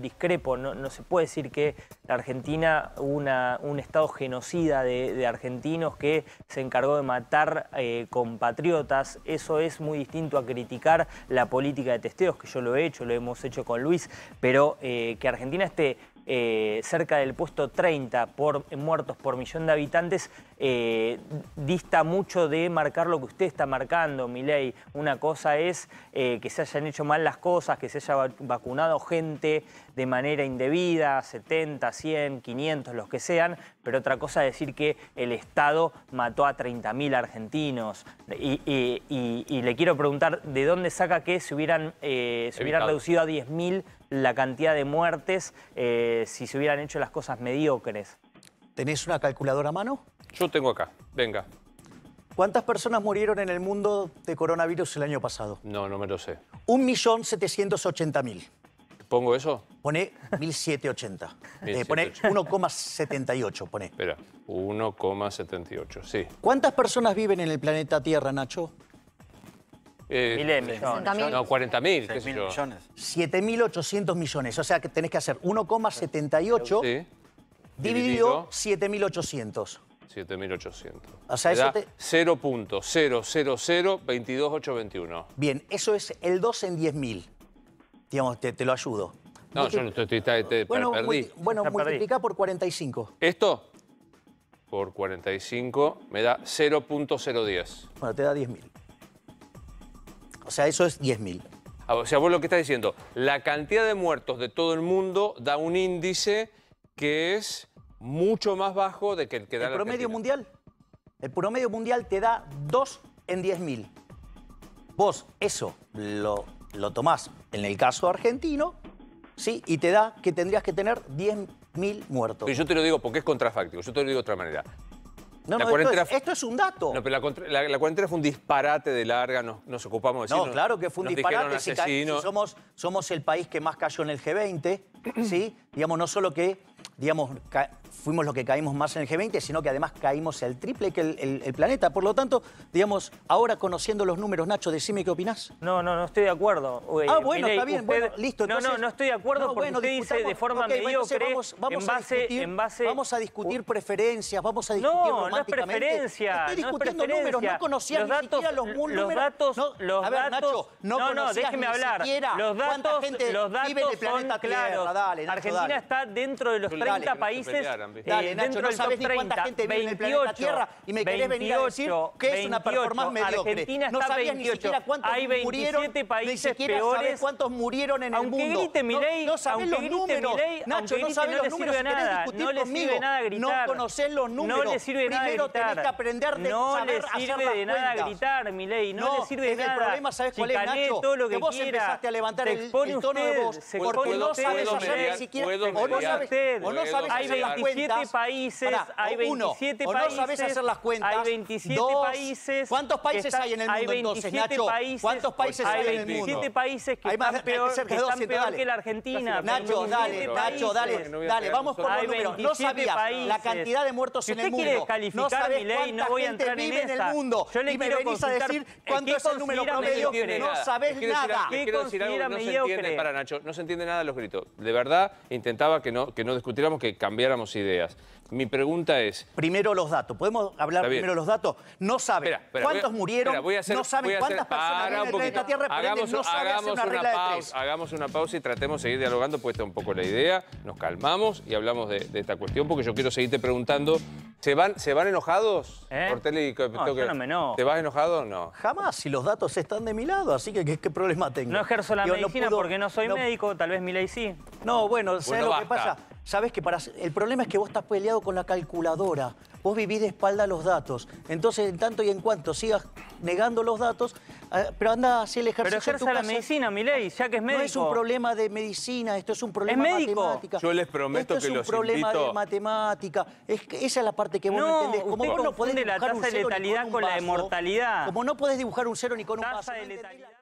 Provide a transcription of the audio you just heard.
discrepo, no, no, se puede decir que la Argentina, un estado genocida de, argentinos que se encargó de matar eh, compatriotas, eso es muy distinto a criticar la política de testeos, que yo lo he hecho, lo hemos hecho con Luis, pero eh, que Argentina esté eh, cerca del puesto 30 por muertos por millón de habitantes, eh, dista mucho de marcar lo que usted está marcando, Milei. Una cosa es eh, que se hayan hecho mal las cosas, que se haya vacunado gente de manera indebida, 70, 100, 500, los que sean, pero otra cosa es decir que el Estado mató a 30.000 argentinos. Y, le quiero preguntar, ¿de dónde saca que se hubieran, eh, reducido a 10.000 la cantidad de muertes eh, si se hubieran hecho las cosas mediocres? ¿Tenés una calculadora a mano? Yo tengo acá, venga. ¿Cuántas personas murieron en el mundo de coronavirus el año pasado? No, no me lo sé. 1.780.000. ¿Pongo eso? pone 1780. pone 1,78, pone. Espera, 1,78, sí. ¿Cuántas personas viven en el planeta Tierra, Nacho? Eh, Mil millones. No, 40.000, millones. 7.800 millones. O sea que tenés que hacer 1,78 dividido, 7.800. 7.800. O sea, eso te... 0.00022821. Bien, eso es el 2 en 10.000. Digamos, te lo ayudo. No, yo no estoy, bueno, bueno, multiplica por 45. ¿Esto? Por 45 me da 0.010. Bueno, te da 10.000. O sea, eso es 10.000. Ah, o sea, vos lo que estás diciendo, la cantidad de muertos de todo el mundo da un índice que es mucho más bajo de que el que da el promedio mundial. El promedio mundial te da 2 en 10.000. Vos eso lo, lo tomás en el caso argentino ¿sí? y te da que tendrías que tener 10.000 muertos. yo te lo digo porque es contrafáctico, yo te lo digo de otra manera. No, no, esto es, un dato. No, pero la, la, cuarentena fue un disparate de larga, nos, ocupamos de eso. No, claro que fue un disparate. Si, si somos, el país que más cayó en el G20, ¿sí? Digamos, no solo que, digamos, fuimos los que caímos más en el G20, sino que además caímos el triple que el, planeta. Por lo tanto, digamos, ahora conociendo los números, Nacho, decime qué opinás. No, no, no estoy de acuerdo. ah, bueno, está bien, bueno, listo. Entonces... No, no, no estoy de acuerdo porque usted dice de forma okay, mediocre vamos, en, base, a discutir, en Vamos a discutir preferencias, vamos a discutir No, no es preferencia. Estoy discutiendo números, no conocía los ni siquiera los, los números. Datos, no, los a ver, Nacho, no, no, no déjeme hablar. Los datos, gente los datos vive en el planeta son Argentina está dentro de los 30 países eh, Nacho, no sabes ni cuánta gente vive en el Tierra y me querés venir a decir que es una performance mediocre. no sabías ni siquiera cuántos Hay 27 murieron, países ni siquiera cuántos murieron en el no, no los números, Nacho, no los números. Nada, sirve nada gritar. No conocés los números. No le sirve de nada tenés que aprender de no saber sirve de nada gritar, mi No, no, le sirve de nada. El ¿sabes cuál es, Nacho? lo que, vos a levantar no sabes hacer ni siquiera... no sabes cuentas. Países, hay 27 uno, países. O no sabes hacer las cuentas. Hay 27 países. ¿Cuántos países hay en el mundo hay entonces, Nacho? Países, ¿Cuántos países hay, en el mundo? Hay 27 países que hay más, están peor, que, la Argentina. Nacho, dale, Nacho, dale, dale. Vamos por los números. No sabías la cantidad de muertos en el mundo. ¿Usted quiere No mi ley? no voy a gente vive en, el mundo. Yo le y me venís a decir cuánto es el número promedio. No sabes nada. Quiero decir ¿Qué considera mediocre? Para Nacho, no se entiende nada los gritos. De verdad, intentaba que no discutiéramos, que cambiáramos ideas. Mi pregunta es... Primero los datos. ¿Podemos hablar primero los datos? No saben cuántos murieron, no saben cuántas personas ah, viven en Tierra, hagamos, no hagamos una, pausa, Hagamos una pausa y tratemos de seguir dialogando, puesta un poco la idea, nos calmamos y hablamos de, esta cuestión, porque yo quiero seguirte preguntando ¿Se van, ¿Se van, enojados? ¿Eh? no, ¿Te vas enojado no? Jamás, si los datos están de mi lado, así que qué, problema tengo. No ejerzo la medicina porque no soy médico, tal vez mi ley sí. No, bueno, sé lo que pasa? Sabes que para... el problema es que vos estás peleado con la calculadora, vos vivís de espalda los datos. Entonces, en tanto y en cuanto sigas negando los datos, eh, pero anda a hacer el ejercicio. Pero ejerza la medicina, mi ley, ya que es médico. No es un problema de medicina, esto es un problema de matemática. Yo les prometo esto que los Es un problema de matemática. Es esa es la parte que vos no, entendés. Como no podés dibujar la tasa de letalidad con, la de mortalidad. Como no podés dibujar un cero ni con un paso. De letalidad.